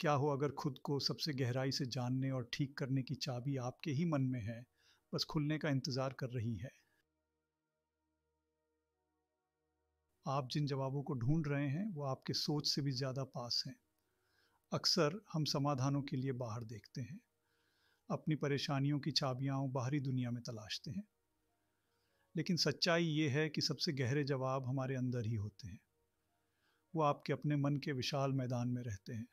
क्या हो अगर खुद को सबसे गहराई से जानने और ठीक करने की चाबी आपके ही मन में है बस खुलने का इंतज़ार कर रही है आप जिन जवाबों को ढूंढ रहे हैं वो आपके सोच से भी ज़्यादा पास हैं अक्सर हम समाधानों के लिए बाहर देखते हैं अपनी परेशानियों की चाबियाँ बाहरी दुनिया में तलाशते हैं लेकिन सच्चाई ये है कि सबसे गहरे जवाब हमारे अंदर ही होते हैं वो आपके अपने मन के विशाल मैदान में रहते हैं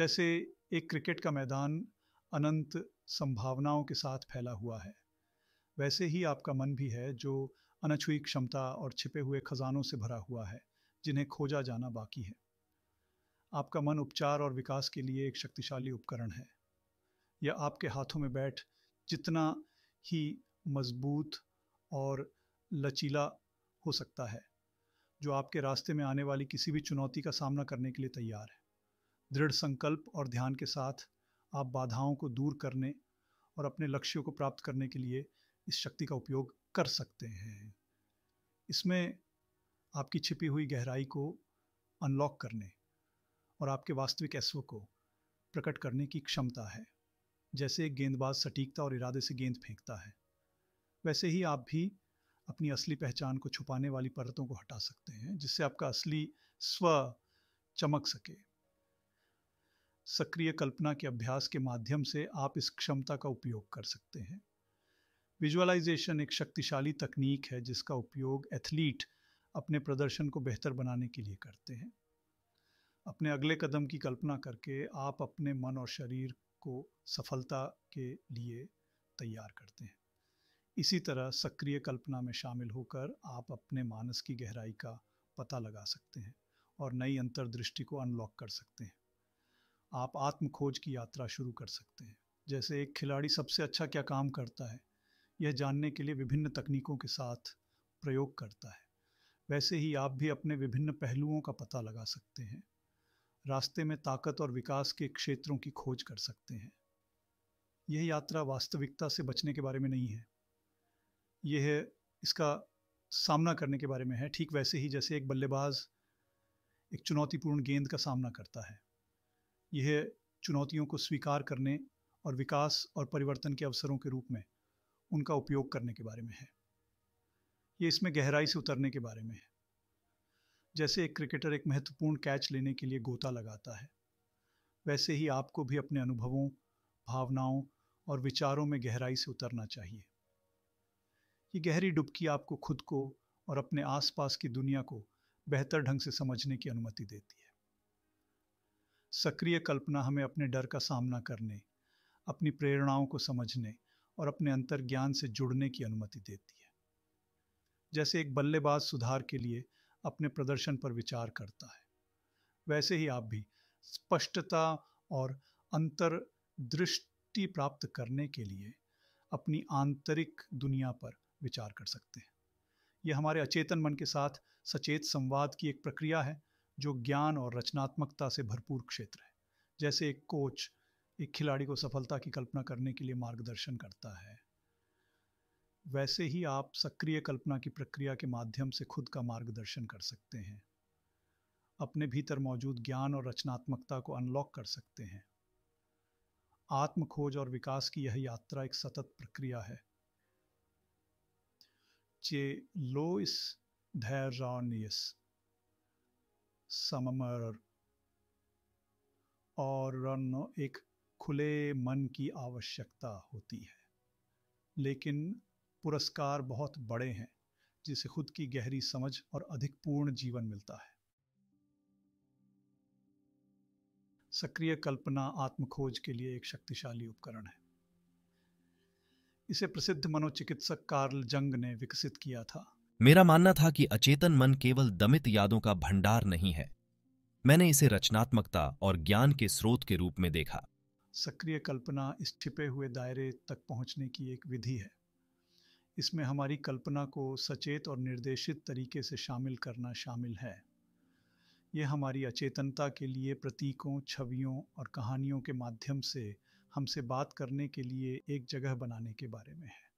जैसे एक क्रिकेट का मैदान अनंत संभावनाओं के साथ फैला हुआ है वैसे ही आपका मन भी है जो अनछुई क्षमता और छिपे हुए खजानों से भरा हुआ है जिन्हें खोजा जाना बाकी है आपका मन उपचार और विकास के लिए एक शक्तिशाली उपकरण है यह आपके हाथों में बैठ जितना ही मजबूत और लचीला हो सकता है जो आपके रास्ते में आने वाली किसी भी चुनौती का सामना करने के लिए तैयार है दृढ़ संकल्प और ध्यान के साथ आप बाधाओं को दूर करने और अपने लक्ष्यों को प्राप्त करने के लिए इस शक्ति का उपयोग कर सकते हैं इसमें आपकी छिपी हुई गहराई को अनलॉक करने और आपके वास्तविक ऐसो को प्रकट करने की क्षमता है जैसे एक गेंदबाज सटीकता और इरादे से गेंद फेंकता है वैसे ही आप भी अपनी असली पहचान को छुपाने वाली परतों को हटा सकते हैं जिससे आपका असली स्व चमक सके सक्रिय कल्पना के अभ्यास के माध्यम से आप इस क्षमता का उपयोग कर सकते हैं विजुअलाइजेशन एक शक्तिशाली तकनीक है जिसका उपयोग एथलीट अपने प्रदर्शन को बेहतर बनाने के लिए करते हैं अपने अगले कदम की कल्पना करके आप अपने मन और शरीर को सफलता के लिए तैयार करते हैं इसी तरह सक्रिय कल्पना में शामिल होकर आप अपने मानस की गहराई का पता लगा सकते हैं और नई अंतर्दृष्टि को अनलॉक कर सकते हैं आप आत्म खोज की यात्रा शुरू कर सकते हैं जैसे एक खिलाड़ी सबसे अच्छा क्या काम करता है यह जानने के लिए विभिन्न तकनीकों के साथ प्रयोग करता है वैसे ही आप भी अपने विभिन्न पहलुओं का पता लगा सकते हैं रास्ते में ताकत और विकास के क्षेत्रों की खोज कर सकते हैं यह यात्रा वास्तविकता से बचने के बारे में नहीं है यह इसका सामना करने के बारे में है ठीक वैसे ही जैसे एक बल्लेबाज एक चुनौतीपूर्ण गेंद का सामना करता है यह चुनौतियों को स्वीकार करने और विकास और परिवर्तन के अवसरों के रूप में उनका उपयोग करने के बारे में है ये इसमें गहराई से उतरने के बारे में है जैसे एक क्रिकेटर एक महत्वपूर्ण कैच लेने के लिए गोता लगाता है वैसे ही आपको भी अपने अनुभवों भावनाओं और विचारों में गहराई से उतरना चाहिए ये गहरी डुबकी आपको खुद को और अपने आसपास की दुनिया को बेहतर ढंग से समझने की अनुमति देती है सक्रिय कल्पना हमें अपने डर का सामना करने अपनी प्रेरणाओं को समझने और अपने अंतर्ज्ञान से जुड़ने की अनुमति देती है जैसे एक बल्लेबाज सुधार के लिए अपने प्रदर्शन पर विचार करता है वैसे ही आप भी स्पष्टता और अंतर दृष्टि प्राप्त करने के लिए अपनी आंतरिक दुनिया पर विचार कर सकते हैं यह हमारे अचेतन मन के साथ सचेत संवाद की एक प्रक्रिया है जो ज्ञान और रचनात्मकता से भरपूर क्षेत्र है जैसे एक कोच एक खिलाड़ी को सफलता की कल्पना करने के लिए मार्गदर्शन करता है वैसे ही आप सक्रिय कल्पना की प्रक्रिया के माध्यम से खुद का मार्गदर्शन कर सकते हैं अपने भीतर मौजूद ज्ञान और रचनात्मकता को अनलॉक कर सकते हैं आत्म खोज और विकास की यह यात्रा एक सतत प्रक्रिया है चे लोइस धैर्य सममर और एक खुले मन की आवश्यकता होती है लेकिन पुरस्कार बहुत बड़े हैं जिसे खुद की गहरी समझ और अधिक पूर्ण जीवन मिलता है सक्रिय कल्पना आत्मखोज के लिए एक शक्तिशाली उपकरण है इसे प्रसिद्ध मनोचिकित्सक कार्ल जंग ने विकसित किया था मेरा मानना था कि अचेतन मन केवल दमित यादों का भंडार नहीं है मैंने इसे रचनात्मकता और ज्ञान के स्रोत के रूप में देखा सक्रिय कल्पना इस छिपे हुए दायरे तक पहुंचने की एक विधि है इसमें हमारी कल्पना को सचेत और निर्देशित तरीके से शामिल करना शामिल है ये हमारी अचेतनता के लिए प्रतीकों छवियों और कहानियों के माध्यम से हमसे बात करने के लिए एक जगह बनाने के बारे में है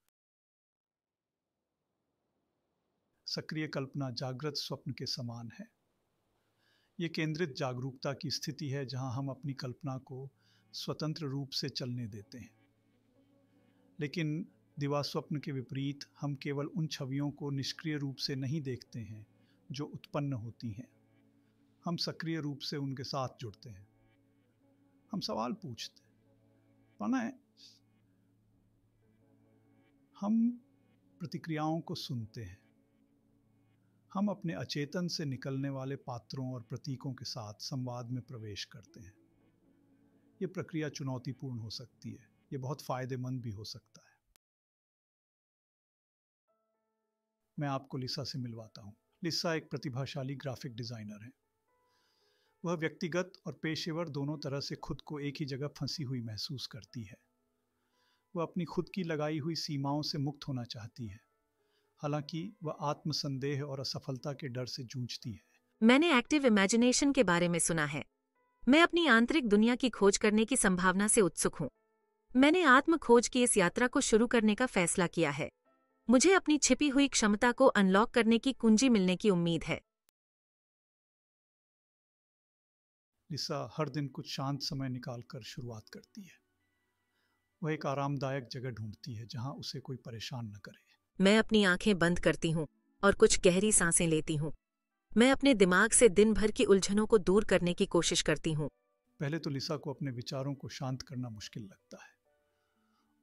सक्रिय कल्पना जागृत स्वप्न के समान है ये केंद्रित जागरूकता की स्थिति है जहां हम अपनी कल्पना को स्वतंत्र रूप से चलने देते हैं लेकिन दिवा स्वप्न के विपरीत हम केवल उन छवियों को निष्क्रिय रूप से नहीं देखते हैं जो उत्पन्न होती हैं हम सक्रिय रूप से उनके साथ जुड़ते हैं हम सवाल पूछते हैं हम प्रतिक्रियाओं को सुनते हैं हम अपने अचेतन से निकलने वाले पात्रों और प्रतीकों के साथ संवाद में प्रवेश करते हैं ये प्रक्रिया चुनौतीपूर्ण हो सकती है ये बहुत फायदेमंद भी हो सकता है मैं आपको लिसा से मिलवाता हूँ लिसा एक प्रतिभाशाली ग्राफिक डिज़ाइनर है वह व्यक्तिगत और पेशेवर दोनों तरह से खुद को एक ही जगह फंसी हुई महसूस करती है वह अपनी खुद की लगाई हुई सीमाओं से मुक्त होना चाहती है हालांकि वह आत्मसंदेह और असफलता के डर से जूझती है मैंने एक्टिव इमेजिनेशन के बारे में सुना है मैं अपनी आंतरिक दुनिया की खोज करने की संभावना से उत्सुक हूँ मैंने आत्म खोज की इस यात्रा को शुरू करने का फैसला किया है मुझे अपनी छिपी हुई क्षमता को अनलॉक करने की कुंजी मिलने की उम्मीद है लिसा हर दिन कुछ शांत समय निकालकर शुरुआत करती है वह एक आरामदायक जगह ढूंढती है जहां उसे कोई परेशान न करे मैं अपनी आंखें बंद करती हूँ और कुछ गहरी सांसें लेती हूँ मैं अपने दिमाग से दिन भर की उलझनों को दूर करने की कोशिश करती हूँ पहले तो लिसा को अपने विचारों को शांत करना मुश्किल लगता है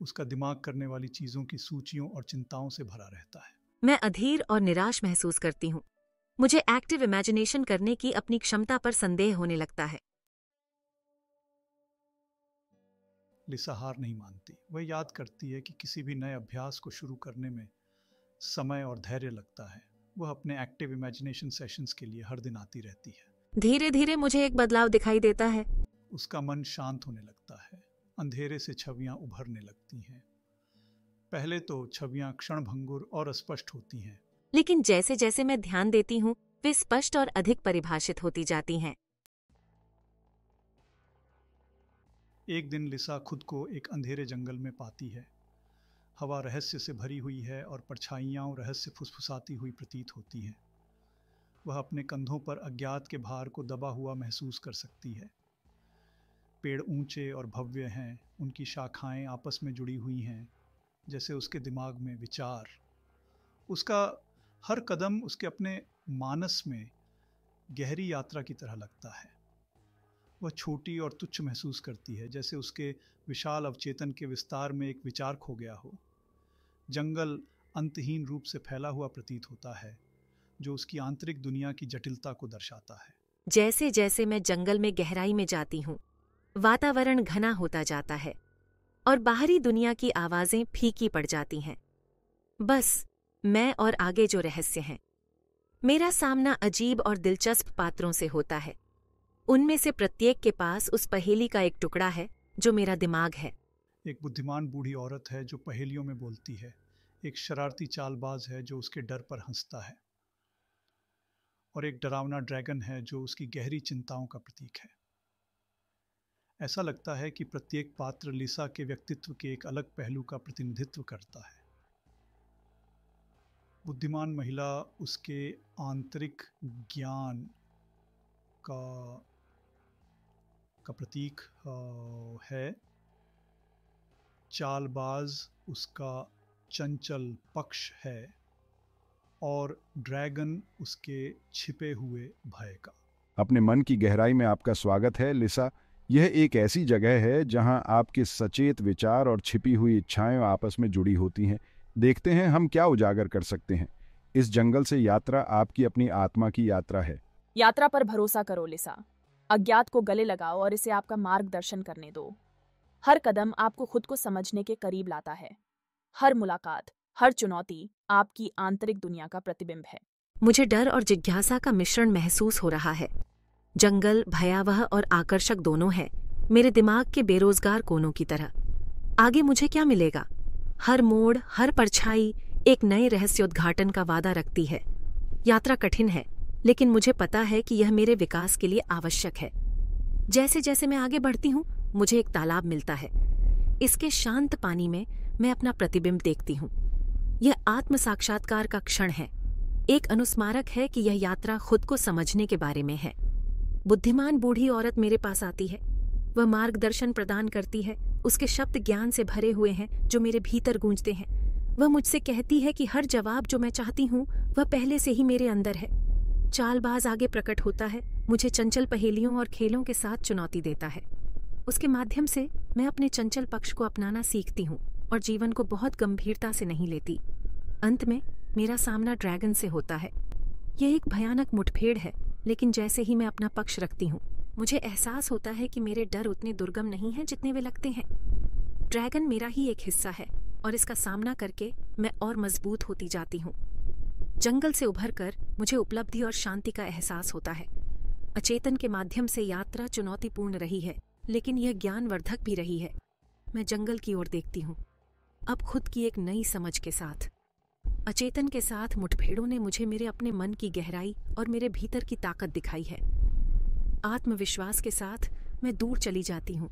उसका दिमाग करने वाली चीजों की सूचियों और चिंताओं से भरा रहता है मैं अधीर और निराश महसूस करती हूँ मुझे एक्टिव इमेजिनेशन करने की अपनी क्षमता पर संदेह होने लगता है लिसा हार नहीं मानती वह याद करती है कि किसी भी नए अभ्यास को शुरू करने में समय और धैर्य लगता है वह अपने एक्टिव इमेजिनेशन सेशंस के लिए हर दिन आती रहती है धीरे धीरे मुझे एक बदलाव दिखाई देता है उसका मन शांत होने लगता है अंधेरे से छवियां उभरने लगती हैं पहले तो छवियां भंगुर और स्पष्ट होती हैं लेकिन जैसे जैसे मैं ध्यान देती हूँ वे स्पष्ट और अधिक परिभाषित होती जाती हैं एक दिन लिसा खुद को एक अंधेरे जंगल में पाती है हवा रहस्य से भरी हुई है और परछाइयाँ रहस्य फुसफुसाती हुई प्रतीत होती हैं वह अपने कंधों पर अज्ञात के भार को दबा हुआ महसूस कर सकती है पेड़ ऊंचे और भव्य हैं उनकी शाखाएं आपस में जुड़ी हुई हैं जैसे उसके दिमाग में विचार उसका हर कदम उसके अपने मानस में गहरी यात्रा की तरह लगता है वह छोटी और तुच्छ महसूस करती है जैसे उसके विशाल अवचेतन के विस्तार में एक विचार खो गया हो जंगल अंतहीन रूप से फैला हुआ प्रतीत होता है जो उसकी आंतरिक दुनिया की जटिलता को दर्शाता है जैसे जैसे मैं जंगल में गहराई में जाती हूँ वातावरण घना होता जाता है और बाहरी दुनिया की आवाज़ें फीकी पड़ जाती हैं बस मैं और आगे जो रहस्य हैं मेरा सामना अजीब और दिलचस्प पात्रों से होता है उनमें से प्रत्येक के पास उस पहेली का एक टुकड़ा है जो मेरा दिमाग है एक बुद्धिमान बूढ़ी औरत है जो पहेलियों में बोलती है एक शरारती चालबाज है जो उसके डर पर हंसता है और एक डरावना ड्रैगन है जो उसकी गहरी चिंताओं का प्रतीक है ऐसा लगता है कि प्रत्येक पात्र लिसा के व्यक्तित्व के एक अलग पहलू का प्रतिनिधित्व करता है बुद्धिमान महिला उसके आंतरिक ज्ञान का का प्रतीक है चालबाज उसका चंचल पक्ष है और ड्रैगन उसके छिपे हुए भय का अपने मन की गहराई में आपका स्वागत है लिसा यह एक ऐसी जगह है जहां आपके सचेत विचार और छिपी हुई इच्छाएं आपस में जुड़ी होती हैं देखते हैं हम क्या उजागर कर सकते हैं इस जंगल से यात्रा आपकी अपनी आत्मा की यात्रा है यात्रा पर भरोसा करो लिसा अज्ञात को गले लगाओ और इसे आपका मार्गदर्शन करने दो हर कदम आपको खुद को समझने के करीब लाता है हर मुलाकात हर चुनौती आपकी आंतरिक दुनिया का प्रतिबिंब है मुझे डर और जिज्ञासा का मिश्रण महसूस हो रहा है जंगल भयावह और आकर्षक दोनों है मेरे दिमाग के बेरोजगार कोनों की तरह आगे मुझे क्या मिलेगा हर मोड़ हर परछाई एक नए रहस्योद्घाटन का वादा रखती है यात्रा कठिन है लेकिन मुझे पता है कि यह मेरे विकास के लिए आवश्यक है जैसे जैसे मैं आगे बढ़ती हूँ मुझे एक तालाब मिलता है इसके शांत पानी में मैं अपना प्रतिबिंब देखती हूँ यह आत्म साक्षात्कार का क्षण है एक अनुस्मारक है कि यह यात्रा खुद को समझने के बारे में है बुद्धिमान बूढ़ी औरत मेरे पास आती है वह मार्गदर्शन प्रदान करती है उसके शब्द ज्ञान से भरे हुए हैं जो मेरे भीतर गूंजते हैं वह मुझसे कहती है कि हर जवाब जो मैं चाहती हूँ वह पहले से ही मेरे अंदर है चालबाज आगे प्रकट होता है मुझे चंचल पहेलियों और खेलों के साथ चुनौती देता है उसके माध्यम से मैं अपने चंचल पक्ष को अपनाना सीखती हूँ और जीवन को बहुत गंभीरता से नहीं लेती अंत में मेरा सामना ड्रैगन से होता है यह एक भयानक मुठभेड़ है लेकिन जैसे ही मैं अपना पक्ष रखती हूँ मुझे एहसास होता है कि मेरे डर उतने दुर्गम नहीं हैं जितने वे लगते हैं ड्रैगन मेरा ही एक हिस्सा है और इसका सामना करके मैं और मजबूत होती जाती हूँ जंगल से उभर कर मुझे उपलब्धि और शांति का एहसास होता है अचेतन के माध्यम से यात्रा चुनौतीपूर्ण रही है लेकिन यह ज्ञानवर्धक भी रही है मैं जंगल की ओर देखती हूँ अब खुद की एक नई समझ के साथ अचेतन के साथ मुठभेड़ों ने मुझे मेरे अपने मन की गहराई और मेरे भीतर की ताकत दिखाई है आत्मविश्वास के साथ मैं दूर चली जाती हूँ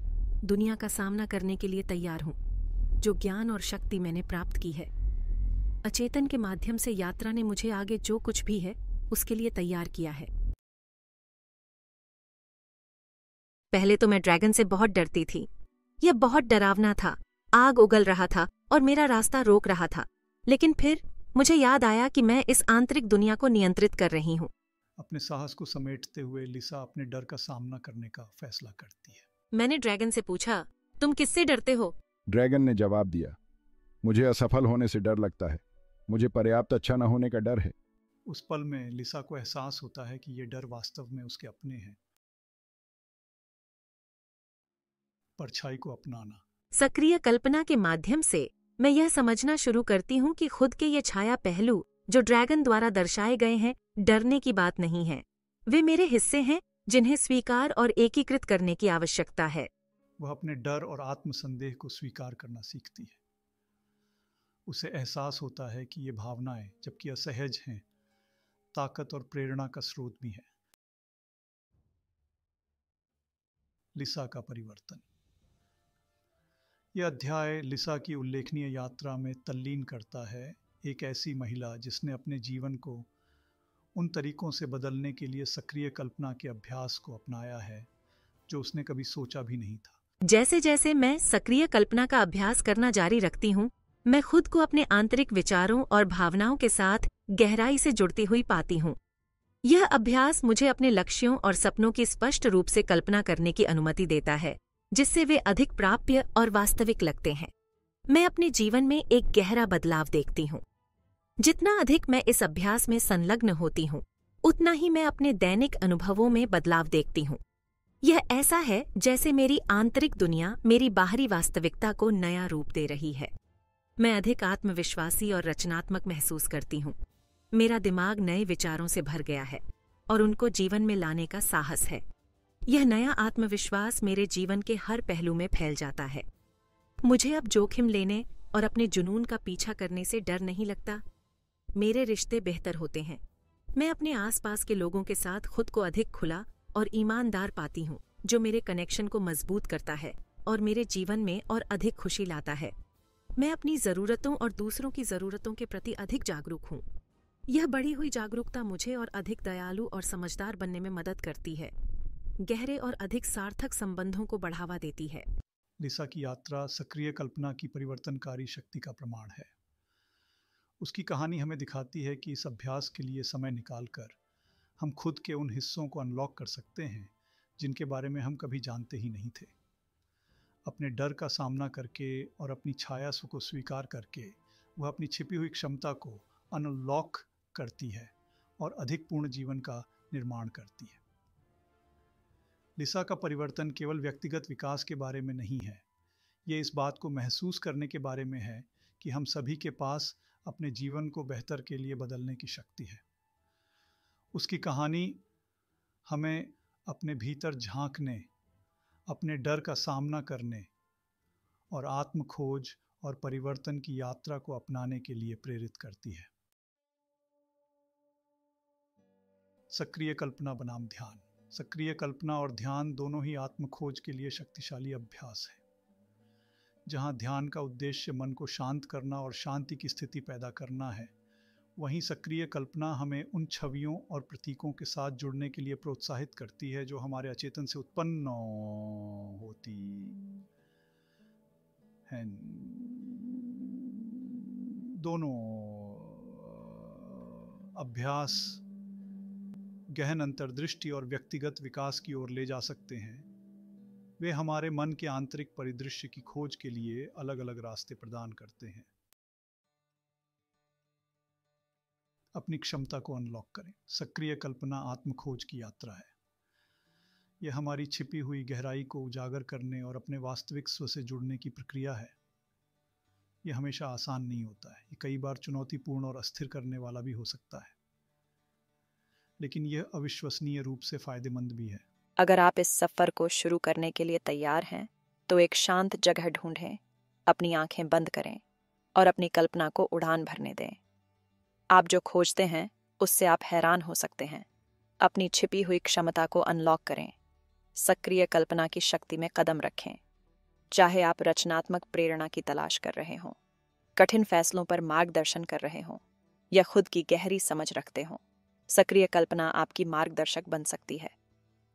दुनिया का सामना करने के लिए तैयार हूँ जो ज्ञान और शक्ति मैंने प्राप्त की है अचेतन के माध्यम से यात्रा ने मुझे आगे जो कुछ भी है उसके लिए तैयार किया है पहले तो मैं ड्रैगन से बहुत डरती थी यह बहुत डरावना था आग उगल रहा था और मेरा रास्ता रोक रहा था लेकिन फिर मुझे याद आया कि मैं इस आंतरिक दुनिया को नियंत्रित कर रही हूँ अपने साहस को समेटते हुए लिसा अपने डर का सामना करने का फैसला करती है मैंने ड्रैगन से पूछा तुम किससे डरते हो ड्रैगन ने जवाब दिया मुझे असफल होने से डर लगता है मुझे पर्याप्त अच्छा न होने का डर है उस पल में लिसा को एहसास होता है कि ये डर वास्तव में उसके अपने हैं परछाई को अपनाना सक्रिय कल्पना के माध्यम से मैं यह समझना शुरू करती हूँ कि खुद के ये छाया पहलू जो ड्रैगन द्वारा दर्शाए गए हैं डरने की बात नहीं है वे मेरे हिस्से हैं जिन्हें स्वीकार और एकीकृत करने की आवश्यकता है वह अपने डर और आत्मसंदेह को स्वीकार करना सीखती है उसे एहसास होता है कि ये भावनाएं जबकि असहज हैं ताकत और प्रेरणा का स्रोत भी है लिसा का परिवर्तन यह अध्याय लिसा की उल्लेखनीय यात्रा में तल्लीन करता है एक ऐसी महिला जिसने अपने जीवन को उन तरीकों से बदलने के लिए सक्रिय कल्पना के अभ्यास को अपनाया है जो उसने कभी सोचा भी नहीं था जैसे जैसे मैं सक्रिय कल्पना का अभ्यास करना जारी रखती हूँ मैं खुद को अपने आंतरिक विचारों और भावनाओं के साथ गहराई से जुड़ती हुई पाती हूँ यह अभ्यास मुझे अपने लक्ष्यों और सपनों की स्पष्ट रूप से कल्पना करने की अनुमति देता है जिससे वे अधिक प्राप्य और वास्तविक लगते हैं मैं अपने जीवन में एक गहरा बदलाव देखती हूँ जितना अधिक मैं इस अभ्यास में संलग्न होती हूँ उतना ही मैं अपने दैनिक अनुभवों में बदलाव देखती हूँ यह ऐसा है जैसे मेरी आंतरिक दुनिया मेरी बाहरी वास्तविकता को नया रूप दे रही है मैं अधिक आत्मविश्वासी और रचनात्मक महसूस करती हूँ मेरा दिमाग नए विचारों से भर गया है और उनको जीवन में लाने का साहस है यह नया आत्मविश्वास मेरे जीवन के हर पहलू में फैल जाता है मुझे अब जोखिम लेने और अपने जुनून का पीछा करने से डर नहीं लगता मेरे रिश्ते बेहतर होते हैं मैं अपने आसपास के लोगों के साथ खुद को अधिक खुला और ईमानदार पाती हूँ जो मेरे कनेक्शन को मजबूत करता है और मेरे जीवन में और अधिक खुशी लाता है मैं अपनी ज़रूरतों और दूसरों की ज़रूरतों के प्रति अधिक जागरूक हूँ यह बढ़ी हुई जागरूकता मुझे और अधिक दयालु और समझदार बनने में मदद करती है गहरे और अधिक सार्थक संबंधों को बढ़ावा देती है लिसा की यात्रा सक्रिय कल्पना की परिवर्तनकारी शक्ति का प्रमाण है उसकी कहानी हमें दिखाती है कि इस अभ्यास के लिए समय निकालकर हम खुद के उन हिस्सों को अनलॉक कर सकते हैं जिनके बारे में हम कभी जानते ही नहीं थे अपने डर का सामना करके और अपनी छाया को स्वीकार करके वह अपनी छिपी हुई क्षमता को अनलॉक करती है और अधिक पूर्ण जीवन का निर्माण करती है दिशा का परिवर्तन केवल व्यक्तिगत विकास के बारे में नहीं है ये इस बात को महसूस करने के बारे में है कि हम सभी के पास अपने जीवन को बेहतर के लिए बदलने की शक्ति है उसकी कहानी हमें अपने भीतर झांकने अपने डर का सामना करने और आत्म खोज और परिवर्तन की यात्रा को अपनाने के लिए प्रेरित करती है सक्रिय कल्पना बनाम ध्यान सक्रिय कल्पना और ध्यान दोनों ही आत्म खोज के लिए शक्तिशाली अभ्यास है जहाँ ध्यान का उद्देश्य मन को शांत करना और शांति की स्थिति पैदा करना है वहीं सक्रिय कल्पना हमें उन छवियों और प्रतीकों के साथ जुड़ने के लिए प्रोत्साहित करती है जो हमारे अचेतन से उत्पन्न होती है दोनों अभ्यास गहन अंतर्दृष्टि और व्यक्तिगत विकास की ओर ले जा सकते हैं वे हमारे मन के आंतरिक परिदृश्य की खोज के लिए अलग अलग रास्ते प्रदान करते हैं अपनी क्षमता को अनलॉक करें सक्रिय कल्पना आत्मखोज की यात्रा है यह हमारी छिपी हुई गहराई को उजागर करने और अपने वास्तविक स्व से जुड़ने की प्रक्रिया है यह हमेशा आसान नहीं होता है ये कई बार चुनौतीपूर्ण और अस्थिर करने वाला भी हो सकता है लेकिन यह अविश्वसनीय रूप से फायदेमंद भी है अगर आप इस सफर को शुरू करने के लिए तैयार हैं तो एक शांत जगह ढूंढें अपनी आंखें बंद करें और अपनी कल्पना को उड़ान भरने दें आप जो खोजते हैं उससे आप हैरान हो सकते हैं अपनी छिपी हुई क्षमता को अनलॉक करें सक्रिय कल्पना की शक्ति में कदम रखें चाहे आप रचनात्मक प्रेरणा की तलाश कर रहे हों कठिन फैसलों पर मार्गदर्शन कर रहे हों या खुद की गहरी समझ रखते हों सक्रिय कल्पना आपकी मार्गदर्शक बन सकती है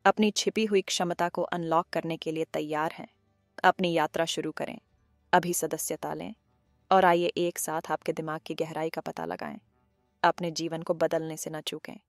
अपनी छिपी हुई क्षमता को अनलॉक करने के लिए तैयार हैं अपनी यात्रा शुरू करें अभी सदस्यता लें और आइए एक साथ आपके दिमाग की गहराई का पता लगाएं अपने जीवन को बदलने से न चूकें